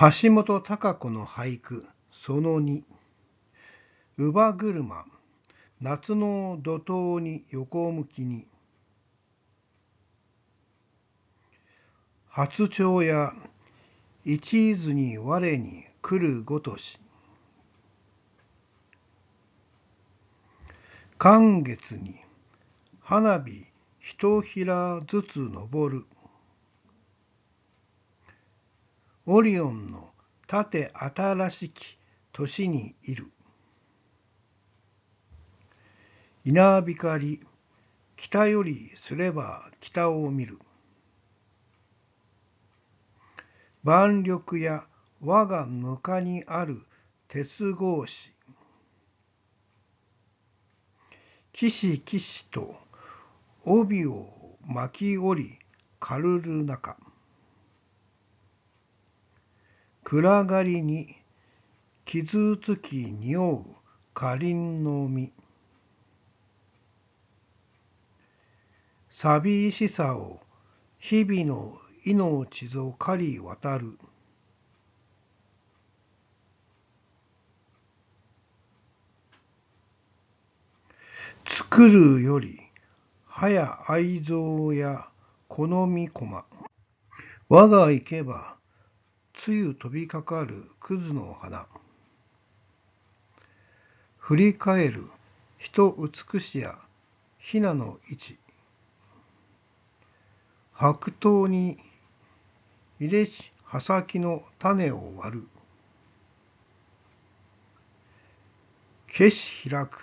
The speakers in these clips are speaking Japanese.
橋本孝子の俳句その2「乳母車夏の怒涛に横向きに」初鳥や一途に我に来るごとし寒月に花火ひとひらずつ昇るオリオンの盾新しき年にいる稲光北よりすれば北を見る万緑や我がぬかにある鉄格子騎士騎士と帯を巻き折り軽る中暗がりに傷つき匂うかりんの実寂しさを日々の命ぞ狩り渡る作るより早愛憎や好み駒我が行けばつ飛びかかる葛の花。振り返る人美しやひなの位置。白桃に入れし葉先の種を割る。消し開く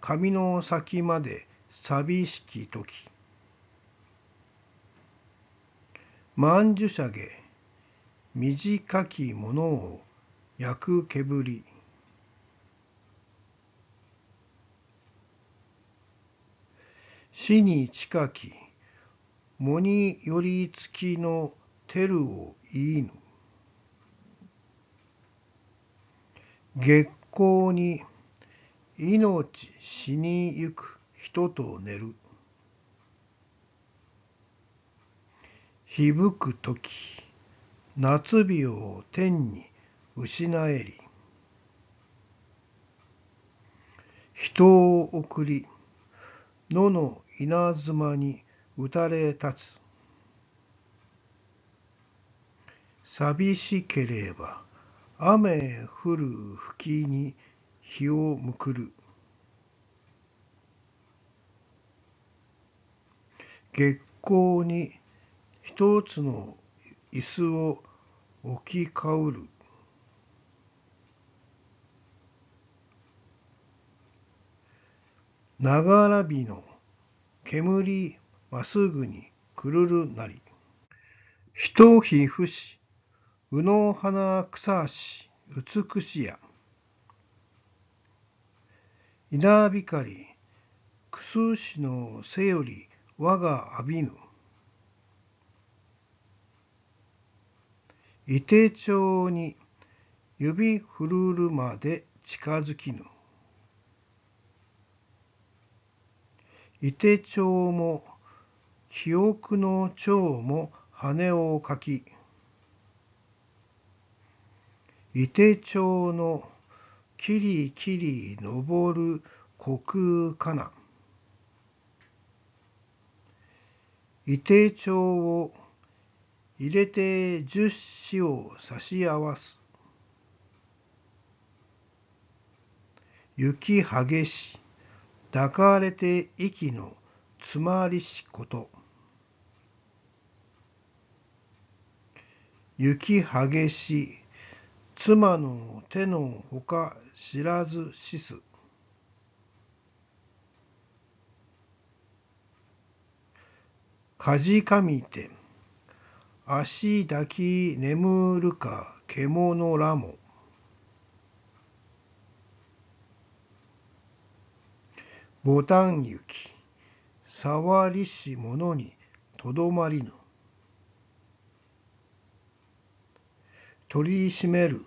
髪の先まで寂しき時。万寿し下短きものを焼くけぶり死に近き藻に寄りつきのテルを言いぬ月光に命死にゆく人と寝る。ひぶくとき夏日を天に失えり人を送り野の稲妻に打たれ立つ寂しければ雨降る吹きに日をむくる月光に一つの椅子を置きかうるながらびの煙まっすぐにくるるなりひとひふしうのはなくさしうつくしや稲光くすしのせより我が浴びぬ伊定町に指ふるるまで近づきぬ。伊手帳も記憶の蝶も羽をかき。伊手帳のきりきり登る虚空かな。伊手帳を入れて十死を差し合わす。雪激し、抱かれて息の詰まりしこと。雪激し、妻の手のほか知らずしす。かじかみて。足抱き眠るか獣らも。牡丹雪触りし者にとどまりぬ。取り締める、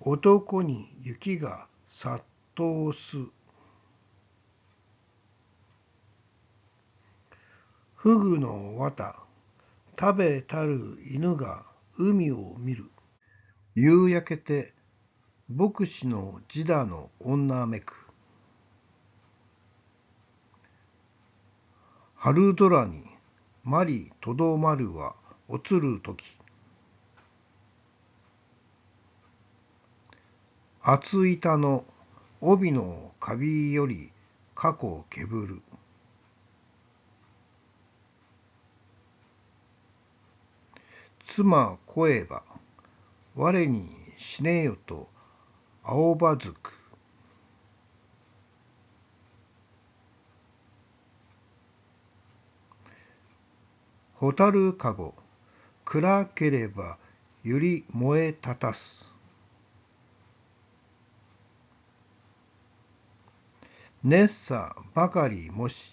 男に雪が殺到す。フグの綿。食べたる犬が海を見る。夕焼けて牧師の自打の女めく。春空にまりとどまるはおつるとき。厚板の帯のカビより過去けぶる。妻声ば我に死ねよと青葉づく蛍かご暗ければゆり燃えたたす熱さばかりもし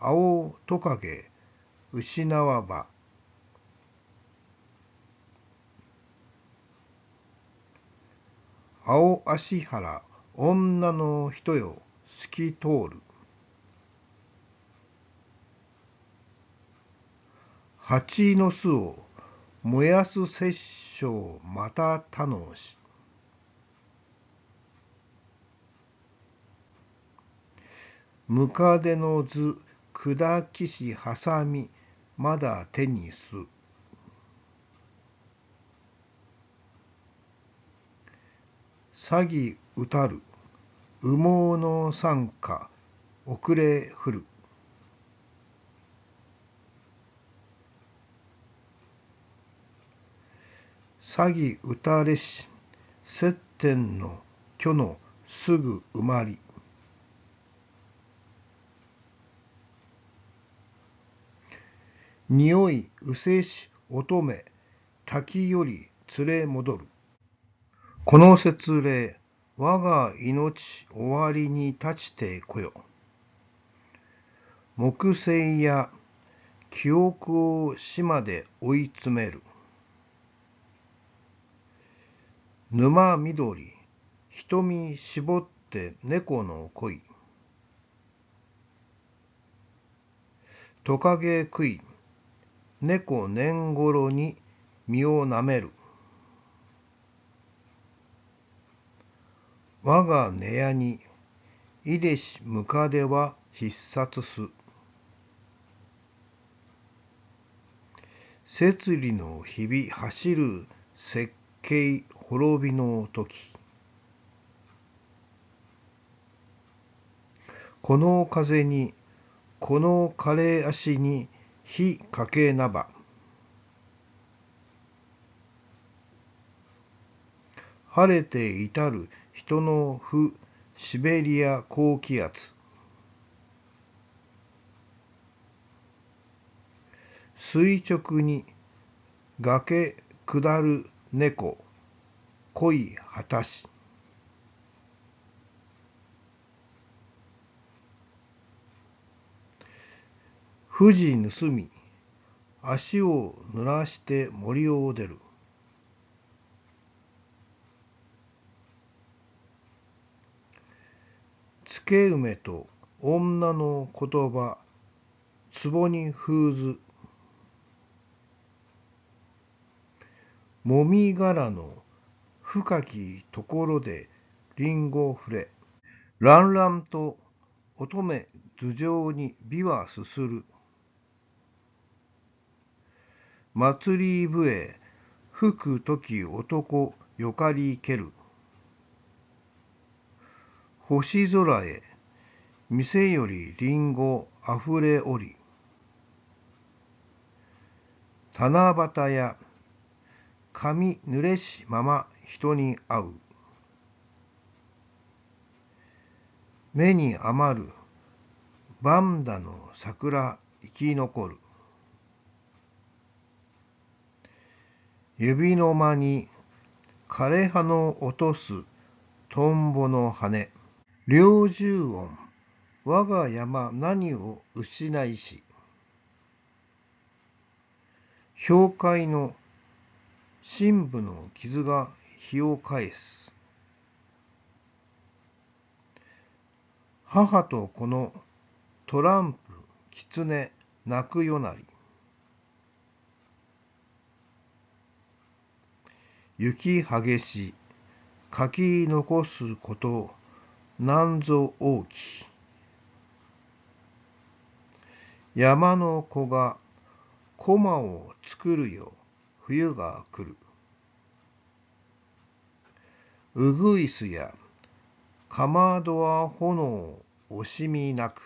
青トカゲ失わば青足原女の人よ透き通る蜂の巣を燃やす殺生また他のしムカデの図砕きしはさみまだ手にす。詐欺うたる羽毛の参加遅れふる詐欺うたれし接点の虚のすぐ埋まり匂いうせし乙女滝より連れ戻るこの説礼、我が命終わりに立ちてこよ。木星や記憶を死まで追い詰める。沼緑、瞳絞って猫の恋。トカゲ食い、猫年頃に身をなめる。我が寝屋に、いでしむかでは必殺す。摂理の日々走る設計滅びの時。この風に、この枯れ足に火かけなば。晴れて至る人の負シベリア高気圧垂直に崖下る猫恋果たし富士盗み足を濡らして森を出るけ梅と女の言葉壺に封ずもみ殻の深きところでりんご触れらんらんと乙女頭上に美はすする祭り笛吹く時男よかりける星空へ店よりりんごあふれおり七夕や髪濡れしまま人に会う目に余るバンダの桜生き残る指の間に枯れ葉の落とすトンボの羽猟獣音我が山何を失いし氷海の深部の傷が日を返す母と子のトランプ狐泣く夜なり雪激し書き残すこと何ぞ大き山の子が駒を作るよ冬が来るうぐいすやかまどは炎惜しみなく